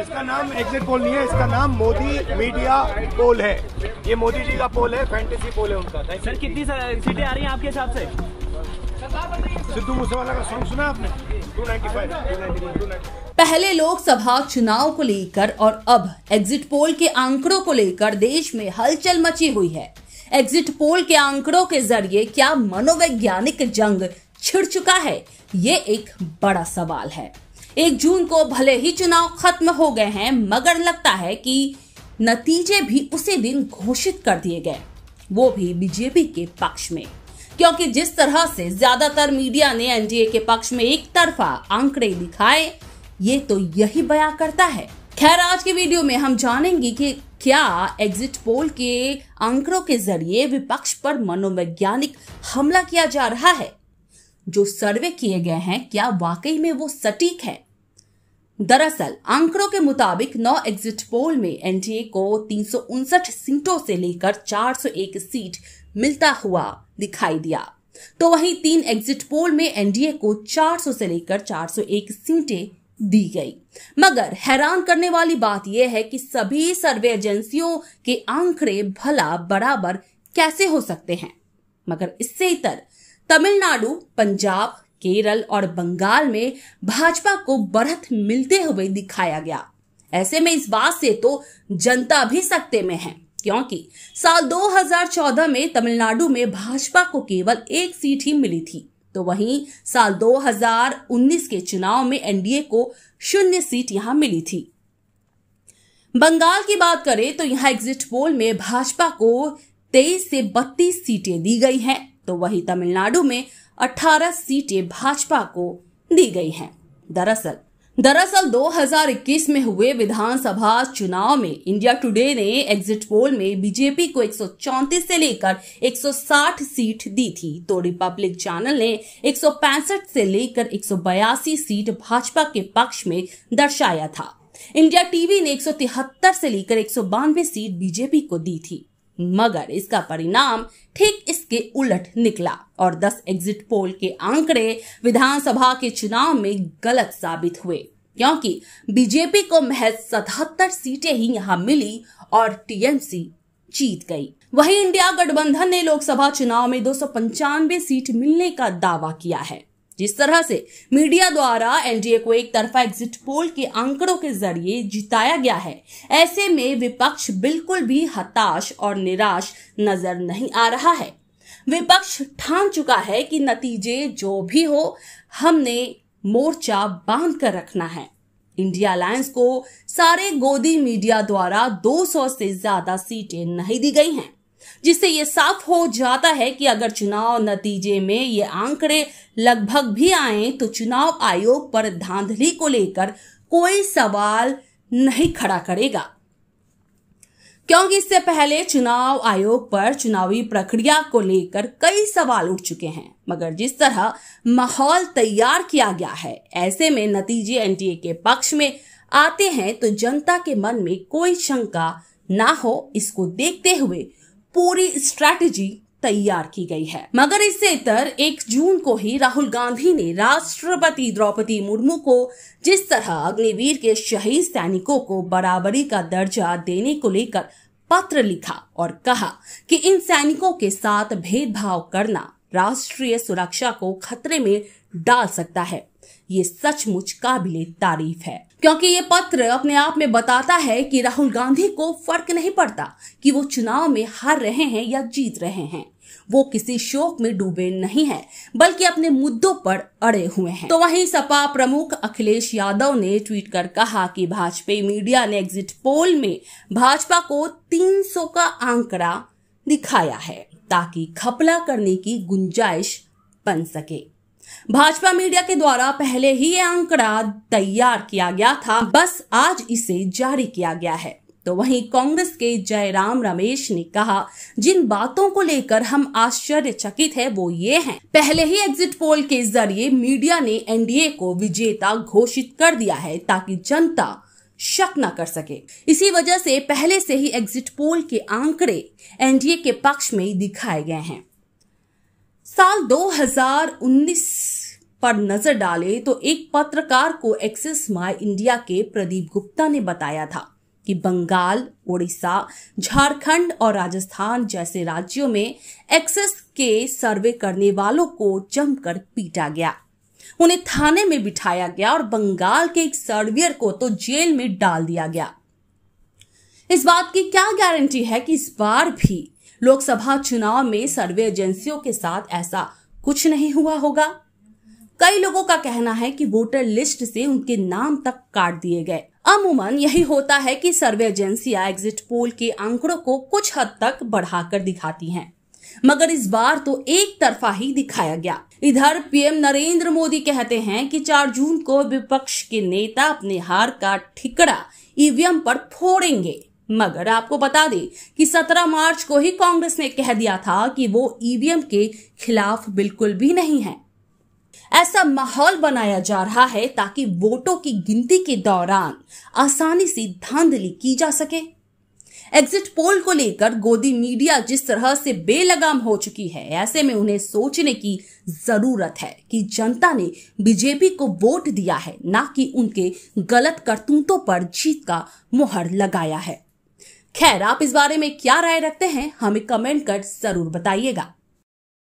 इसका नाम exit poll नहीं है इसका नाम मोदी मीडिया पोल है ये मोदी जी का पोल है फैंटेसी पोल है उनका सर कितनी सीटें आ रही हैं आपके हिसाब से सिद्धू मूसेवाला का सॉन्ग सुना आपने 295, 295, पहले लोकसभा चुनाव को लेकर और अब एग्जिट पोल के आंकड़ों को लेकर देश में हलचल मची हुई है एग्जिट पोल के आंकड़ों के जरिए क्या मनोवैज्ञानिक जंग छिड़ चुका है ये एक बड़ा सवाल है एक जून को भले ही चुनाव खत्म हो गए हैं मगर लगता है कि नतीजे भी उसी दिन घोषित कर दिए गए वो भी बीजेपी के पक्ष में क्योंकि जिस तरह से ज्यादातर मीडिया ने एनडीए के पक्ष में एक तरफा आंकड़े दिखाए ये तो यही बया करता है खैर आज के वीडियो में हम जानेंगे कि क्या एग्जिट पोल के आंकड़ों के जरिए विपक्ष पर मनोवैज्ञानिक हमला किया जा रहा है जो सर्वे किए गए हैं क्या वाकई में वो सटीक है दरअसल आंकड़ों के मुताबिक नौ एग्जिट पोल में एनडीए को तीन सीटों से लेकर 401 सीट मिलता हुआ दिखाई दिया तो वहीं तीन एग्जिट पोल में एनडीए को 400 से लेकर 401 सीटें दी गई मगर हैरान करने वाली बात यह है कि सभी सर्वे एजेंसियों के आंकड़े भला बराबर कैसे हो सकते हैं मगर इससे इतर तमिलनाडु पंजाब केरल और बंगाल में भाजपा को बढ़त मिलते हुए दिखाया गया ऐसे में इस बात से तो जनता भी सकते में है क्योंकि साल 2014 में तमिलनाडु में भाजपा को केवल एक सीट ही मिली थी तो वहीं साल 2019 के चुनाव में एनडीए को शून्य सीट यहां मिली थी बंगाल की बात करें तो यहां एग्जिट पोल में भाजपा को 23 से 32 सीटें दी गई हैं तो वही तमिलनाडु में 18 सीटें भाजपा को दी गई हैं दरअसल दरअसल 2021 में हुए विधानसभा चुनाव में इंडिया टुडे ने एग्जिट पोल में बीजेपी को 134 से लेकर 160 सीट दी थी तो रिपब्लिक चैनल ने 165 से लेकर 182 सीट भाजपा के पक्ष में दर्शाया था इंडिया टीवी ने एक से लेकर एक सीट बीजेपी को दी थी मगर इसका परिणाम ठीक इसके उलट निकला और 10 एग्जिट पोल के आंकड़े विधानसभा के चुनाव में गलत साबित हुए क्योंकि बीजेपी को महज सतहत्तर सीटें ही यहां मिली और टीएमसी जीत गई वहीं इंडिया गठबंधन ने लोकसभा चुनाव में दो सीट मिलने का दावा किया है जिस तरह से मीडिया द्वारा एनडीए को एक तरफा एग्जिट पोल के आंकड़ों के जरिए जिताया गया है ऐसे में विपक्ष बिल्कुल भी हताश और निराश नजर नहीं आ रहा है विपक्ष ठान चुका है कि नतीजे जो भी हो हमने मोर्चा बांध कर रखना है इंडिया अलायंस को सारे गोदी मीडिया द्वारा 200 से ज्यादा सीटें नहीं दी गई हैं जिससे ये साफ हो जाता है कि अगर चुनाव नतीजे में ये आंकड़े लगभग भी आए तो चुनाव आयोग पर धांधली को लेकर कोई सवाल नहीं खड़ा करेगा क्योंकि इससे पहले चुनाव आयोग पर चुनावी प्रक्रिया को लेकर कई सवाल उठ चुके हैं मगर जिस तरह माहौल तैयार किया गया है ऐसे में नतीजे एनडीए के पक्ष में आते हैं तो जनता के मन में कोई शंका ना हो इसको देखते हुए पूरी स्ट्रैटेजी तैयार की गई है मगर इससे इतर एक जून को ही राहुल गांधी ने राष्ट्रपति द्रौपदी मुर्मू को जिस तरह अग्निवीर के शहीद सैनिकों को बराबरी का दर्जा देने को लेकर पत्र लिखा और कहा कि इन सैनिकों के साथ भेदभाव करना राष्ट्रीय सुरक्षा को खतरे में डाल सकता है ये सचमुच काबिले तारीफ है क्योंकि ये पत्र अपने आप में बताता है कि राहुल गांधी को फर्क नहीं पड़ता कि वो चुनाव में हार रहे हैं या जीत रहे हैं वो किसी शोक में डूबे नहीं है बल्कि अपने मुद्दों पर अड़े हुए हैं तो वहीं सपा प्रमुख अखिलेश यादव ने ट्वीट कर कहा कि भाजपा मीडिया ने एग्जिट पोल में भाजपा को 300 का आंकड़ा दिखाया है ताकि खपला करने की गुंजाइश बन सके भाजपा मीडिया के द्वारा पहले ही ये आंकड़ा तैयार किया गया था बस आज इसे जारी किया गया है तो वहीं कांग्रेस के जयराम रमेश ने कहा जिन बातों को लेकर हम आश्चर्यचकित है वो ये हैं पहले ही एग्जिट पोल के जरिए मीडिया ने एनडीए को विजेता घोषित कर दिया है ताकि जनता शक न कर सके इसी वजह से पहले से ही एग्जिट पोल के आंकड़े एनडीए के पक्ष में दिखाए गए हैं साल 2019 पर नजर डाले तो एक पत्रकार को एक्सिस माई इंडिया के प्रदीप गुप्ता ने बताया था कि बंगाल ओडिशा झारखंड और राजस्थान जैसे राज्यों में एक्सेस के सर्वे करने वालों को जमकर पीटा गया उन्हें थाने में बिठाया गया और बंगाल के एक सर्वियर को तो जेल में डाल दिया गया इस बात की क्या गारंटी है कि इस बार भी लोकसभा चुनाव में सर्वे एजेंसियों के साथ ऐसा कुछ नहीं हुआ होगा कई लोगों का कहना है कि वोटर लिस्ट से उनके नाम तक काट दिए गए अमूमन यही होता है कि सर्वे एजेंसियां एग्जिट पोल के आंकड़ों को कुछ हद तक बढ़ाकर दिखाती हैं मगर इस बार तो एक तरफा ही दिखाया गया इधर पीएम नरेंद्र मोदी कहते हैं कि 4 जून को विपक्ष के नेता अपने हार का ठिकड़ा ईवीएम पर फोड़ेंगे मगर आपको बता दें कि 17 मार्च को ही कांग्रेस ने कह दिया था कि वो ईवीएम के खिलाफ बिल्कुल भी नहीं है ऐसा माहौल बनाया जा रहा है ताकि वोटों की गिनती के दौरान आसानी से धांधली की जा सके एग्जिट पोल को लेकर गोदी मीडिया जिस तरह से बेलगाम हो चुकी है ऐसे में उन्हें सोचने की जरूरत है कि जनता ने बीजेपी को वोट दिया है ना कि उनके गलत करतूतों पर जीत का मुहर लगाया है खैर आप इस बारे में क्या राय रखते हैं हमें कमेंट कर जरूर बताइएगा